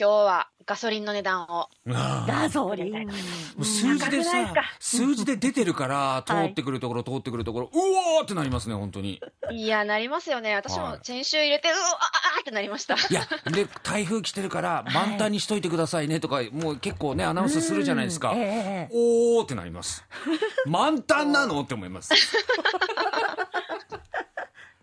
今日はガソリンの値段を。ガソリン。数字でさ、数字で出てるから、通ってくるところ、通ってくるところ、うおーってなりますね、本当に。いや、なりますよね。私も先週入れて、うわーってなりました。いや、で、台風来てるから、満タンにしといてくださいねとか、もう結構ね、アナウンスするじゃないですか。おーってなります。満タンなのって思います。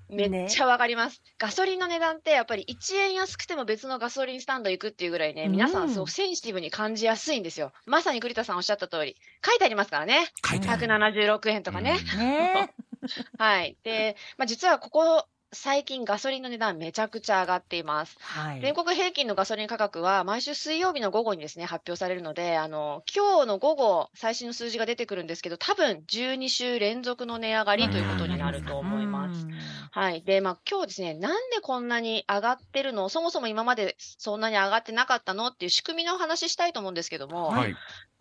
めっちゃわかります、ね、ガソリンの値段ってやっぱり1円安くても別のガソリンスタンド行くっていうぐらいね、皆さんすごくセンシティブに感じやすいんですよ。まさに栗田さんおっしゃった通り、書いてありますからね。176円とかね。うん、ね はい。で、まあ、実はここ最近ガソリンの値段めちゃくちゃ上がっています。はい、全国平均のガソリン価格は毎週水曜日の午後にですね、発表されるので、あの、今日の午後、最新の数字が出てくるんですけど、多分12週連続の値上がりということになると思います。はい。で、まあ今日ですね、なんでこんなに上がってるのそもそも今までそんなに上がってなかったのっていう仕組みの話したいと思うんですけども、はい、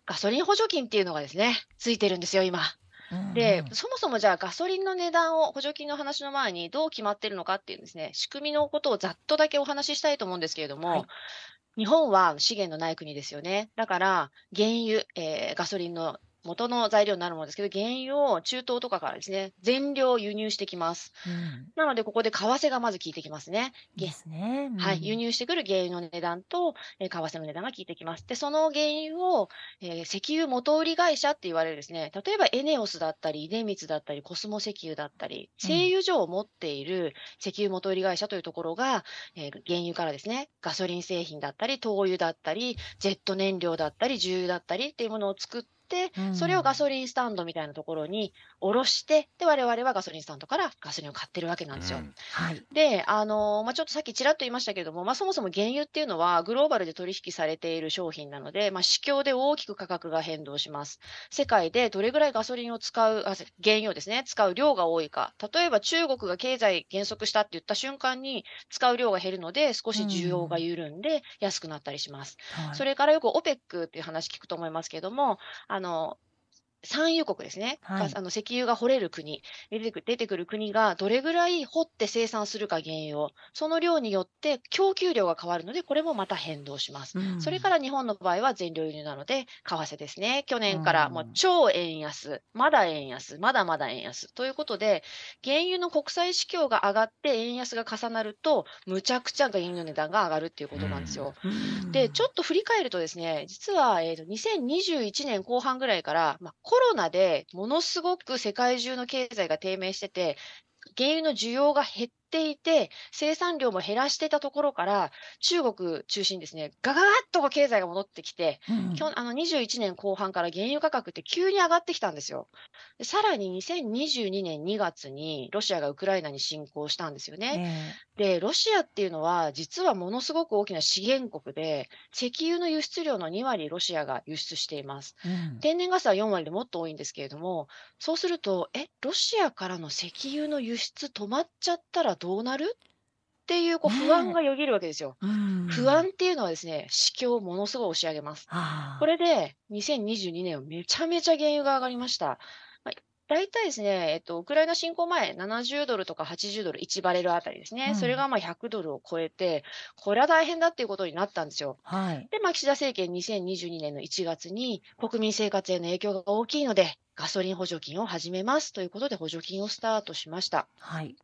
ガソリン補助金っていうのがですね、ついてるんですよ、今。で、そもそもじゃあガソリンの値段を補助金の話の前にどう決まってるのかっていうですね、仕組みのことをざっとだけお話ししたいと思うんですけれども、はい日本は資源のない国ですよね。だから、原油、えー、ガソリンの元の材料になるものですけど、原油を中東とかからですね、全量輸入してきます。うん、なので、ここで為替がまず効いてきますね。ですね、うん、はい。輸入してくる原油の値段と、えー、為替の値段が効いてきます。で、その原油を、えー、石油元売り会社って言われるですね、例えばエネオスだったり、デ出光だったり、コスモ石油だったり、製油所を持っている石油元売り会社というところが、うん、えー、原油からですね、ガソリン製品だったり、灯油だったり、ジェット燃料だったり、重油だったりっていうものを作って、、それをガソリンスタンドみたいなところに下ろして、で、我々はガソリンスタンドからガソリンを買ってるわけなんですよ。うん、はい、で、あの、まあ、ちょっとさっきちらっと言いましたけれども、まあ、そもそも原油っていうのはグローバルで取引されている商品なので、まあ、市況で大きく価格が変動します。世界でどれぐらいガソリンを使う、あ原油をですね、使う量が多いか。例えば中国が経済減速したって言った瞬間に使う量が減るので、少し需要が緩んで安くなったりします。うんはい、それからよく OPEC っていう話聞くと思いますけれども、あの産油国ですね、はい、あの石油が掘れる国出てく、出てくる国がどれぐらい掘って生産するか、原油を、その量によって供給量が変わるので、これもまた変動します。うん、それから日本の場合は全量輸入なので、為替ですね、去年からもう超円安、まだ円安、まだまだ円安ということで、原油の国際市況が上がって、円安が重なると、むちゃくちゃ原油の値段が上がるっていうことなんですよ。うん、で、ちょっと振り返るとですね、実は、えー、と2021年後半ぐらいから、まあコロナでものすごく世界中の経済が低迷してて、原油の需要が減っっていて、生産量も減らしてたところから、中国中心ですね、ガガガッと経済が戻ってきて、うん、あの21年後半から原油価格って急に上がってきたんですよ。さらに2022年2月にロシアがウクライナに侵攻したんですよね。えで、ロシアっていうのは実はものすごく大きな資源国で、石油の輸出量の2割ロシアが輸出しています。うん、天然ガスは4割でもっと多いんですけれども、そうすると、え、ロシアからの石油の輸出止まっちゃったらどうなるっていうこう不安がよぎるわけですよ。うん、不安っていうのはですね、市況をものすごい押し上げます。これで2022年はめちゃめちゃ原油が上がりました。まあ、大体ですね、えっと、ウクライナ侵攻前、70ドルとか80ドル、1バレルあたりですね、うん、それがまあ100ドルを超えて、これは大変だっていうことになったんですよ。はい、で、まあ、岸田政権、2022年の1月に、国民生活への影響が大きいので、ガソリン補助金を始めますということで、補助金をスタートしました。はい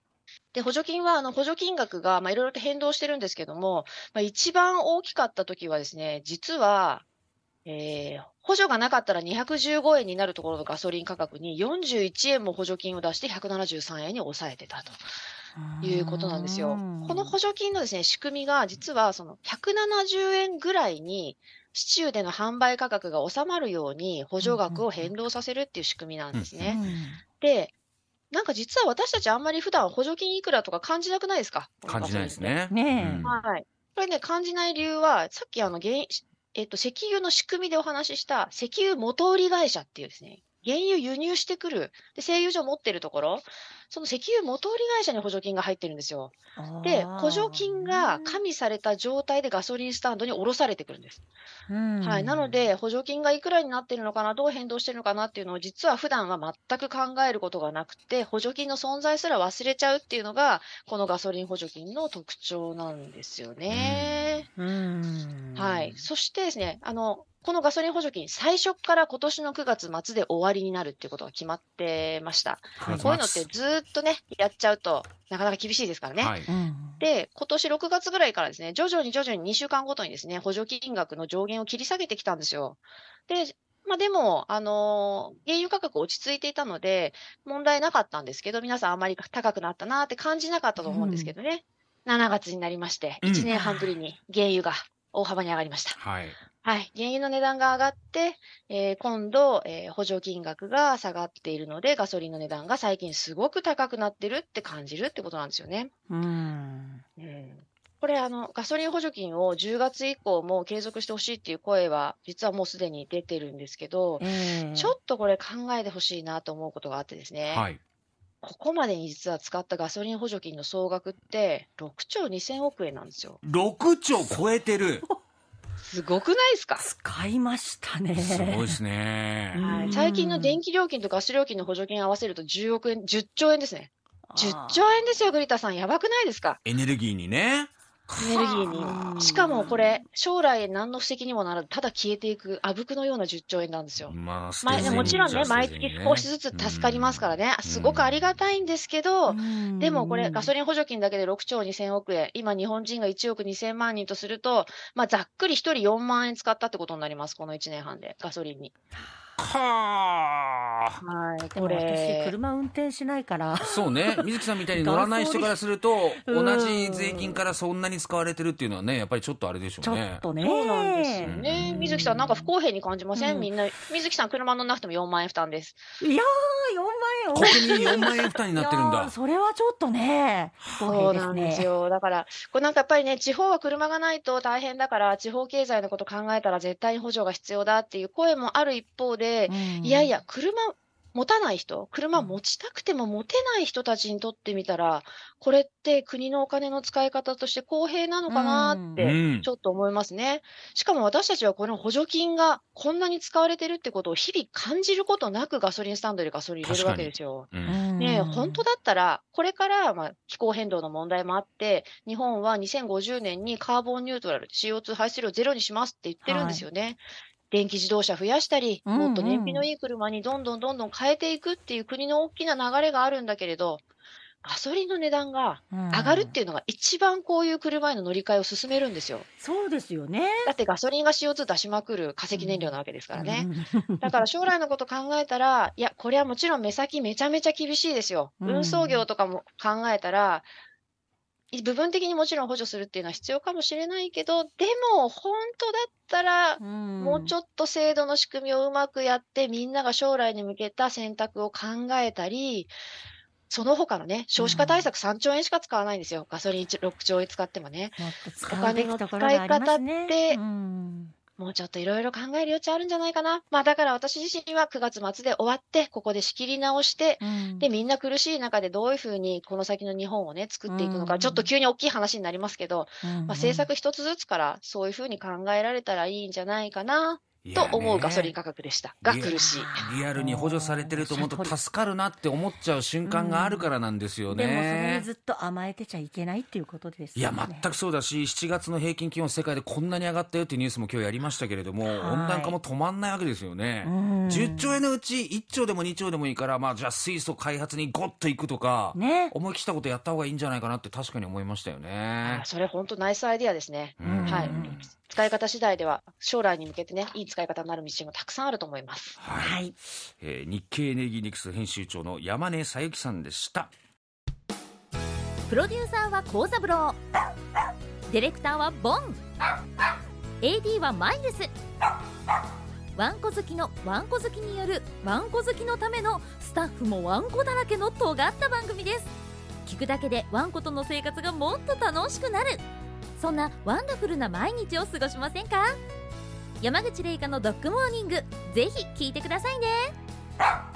で、補助金は、あの、補助金額が、まあ、いろいろと変動してるんですけども、まあ、一番大きかった時はですね、実は、えー、補助がなかったら215円になるところのガソリン価格に41円も補助金を出して173円に抑えてたと。いうことなんですよ。この補助金のですね、仕組みが、実はその170円ぐらいに、市中での販売価格が収まるように補助額を変動させるっていう仕組みなんですね。で、なんか実は私たちあんまり普段補助金いくらとか感じなくないですか感じないですね。ねえ。はい。これね、感じない理由は、さっきあの原、えっと、石油の仕組みでお話しした、石油元売り会社っていうですね、原油輸入してくる、で製油所持ってるところ、その石油元売り会社に補助金が入ってるんですよ。で、補助金が加味された状態でガソリンスタンドにろされてくるんです。はい、なので、補助金がいくらになってるのかな、どう変動してるのかなっていうのを、実は普段は全く考えることがなくて、補助金の存在すら忘れちゃうっていうのが、このガソリン補助金の特徴なんですよね。はい、そしてですねあのこのガソリン補助金、最初から今年の9月末で終わりになるっていうことが決まってました。こういうのってずっとね、やっちゃうと、なかなか厳しいですからね。はい、で、今年6月ぐらいからですね、徐々に徐々に2週間ごとにですね、補助金額の上限を切り下げてきたんですよ。で、まあ、でも、あのー、原油価格落ち着いていたので、問題なかったんですけど、皆さんあまり高くなったなって感じなかったと思うんですけどね。うん、7月になりまして、1年半ぶりに原油が大幅に上がりました。うん、はいはい、原油の値段が上がって、えー、今度、えー、補助金額が下がっているので、ガソリンの値段が最近すごく高くなってるって感じるってことなんですよね。うん、うん、これあの、ガソリン補助金を10月以降も継続してほしいっていう声は、実はもうすでに出てるんですけど、うん、ちょっとこれ考えてほしいなと思うことがあってですね。はいここまでに実は使ったガソリン補助金の総額って、6兆2000億円なんですよ。6兆超えてる すごくないですか使いましたね。すごいですね。はい、最近の電気料金とガス料金の補助金合わせると10億円、10兆円ですね。10兆円ですよ、栗田さん。やばくないですかエネルギーにね。エネルギーに。しかもこれ、将来何の布石にもならず、ただ消えていく、あぶくのような10兆円なんですよ。まあ、まあ、もちろんね、毎月少しずつ助かりますからね、うん、すごくありがたいんですけど、うん、でもこれ、ガソリン補助金だけで6兆2000億円、今、日本人が1億2000万人とすると、まあ、ざっくり1人4万円使ったってことになります、この1年半で、ガソリンに。はあ。はい、これ私車運転しないから。そうね、水木さんみたいに乗らない人からすると、同じ税金からそんなに使われてるっていうのはね、やっぱりちょっとあれでしょうね。ちょっとね。そうなんですよね。水木さんなんか不公平に感じません、みんな。水木さん車乗らなくても4万円負担です。いやー、4万円。国に4万円負担になってるんだ。それはちょっとね、ね。そうなんですよ。だから、これなんかやっぱりね、地方は車がないと大変だから、地方経済のこと考えたら絶対に補助が必要だっていう声もある一方で、で、うん、いやいや、車持たない人、車持ちたくても持てない人たちにとってみたら、これって国のお金の使い方として公平なのかなって、ちょっと思いますね。しかも私たちはこの補助金がこんなに使われてるってことを日々感じることなくガソリンスタンドでガソリン入れるわけですよ。うん、ね本当だったら、これからまあ気候変動の問題もあって、日本は2050年にカーボンニュートラル、CO2 排出量ゼロにしますって言ってるんですよね。はい電気自動車増やしたり、うんうん、もっと燃費のいい車にどんどんどんどん変えていくっていう国の大きな流れがあるんだけれど、ガソリンの値段が上がるっていうのが一番こういう車への乗り換えを進めるんですよ。そうですよね。だってガソリンが CO2 出しまくる化石燃料なわけですからね。うん、だから将来のこと考えたら、いや、これはもちろん目先めちゃめちゃ厳しいですよ。運送業とかも考えたら、部分的にもちろん補助するっていうのは必要かもしれないけど、でも本当だったら、もうちょっと制度の仕組みをうまくやって、みんなが将来に向けた選択を考えたり、その他のね、少子化対策3兆円しか使わないんですよ、うん、ガソリン6兆円使ってもね。もねお金の使い方って、うん、もうちょっといろいろ考える余地あるんじゃないかな。まあだから私自身は9月末で終わって、ここで仕切り直して、うん、で、みんな苦しい中でどういうふうにこの先の日本をね、作っていくのか、うん、ちょっと急に大きい話になりますけど、うん、まあ政策一つずつからそういうふうに考えられたらいいんじゃないかなと思うガソリン価格でしたが苦しいリアルに補助されてると思うと助かるなって思っちゃう瞬間があるからなんですよね、うん、でもそれずっと甘えてちゃいけないっていうことです、ね、いや全くそうだし7月の平均気温世界でこんなに上がったよっていうニュースも今日やりましたけれども、温暖化も止まんないわけですよね、うん、10兆円のうち1兆でも2兆でもいいからまあじゃあ水素開発にゴッといくとか、ね、思い切ったことやった方がいいんじゃないかなって確かに思いましたよねそれ本当ナイスアイディアですね、うん、はい使い方次第では将来に向けてねいい使い方になる道もたくさんあると思います。はい。はい、えー、日経ネギーニクス編集長の山根さゆきさんでした。プロデューサーは幸三郎。ディレクターはボン。AD はマイルス。ワンコ好きのワンコ好きによるワンコ好きのためのスタッフもワンコだらけの尖った番組です聞くだけでワンコとの生活がもっと楽しくなるそんなワンダフルな毎日を過ごしませんか山口玲香のドッグモーニングぜひ聞いてくださいね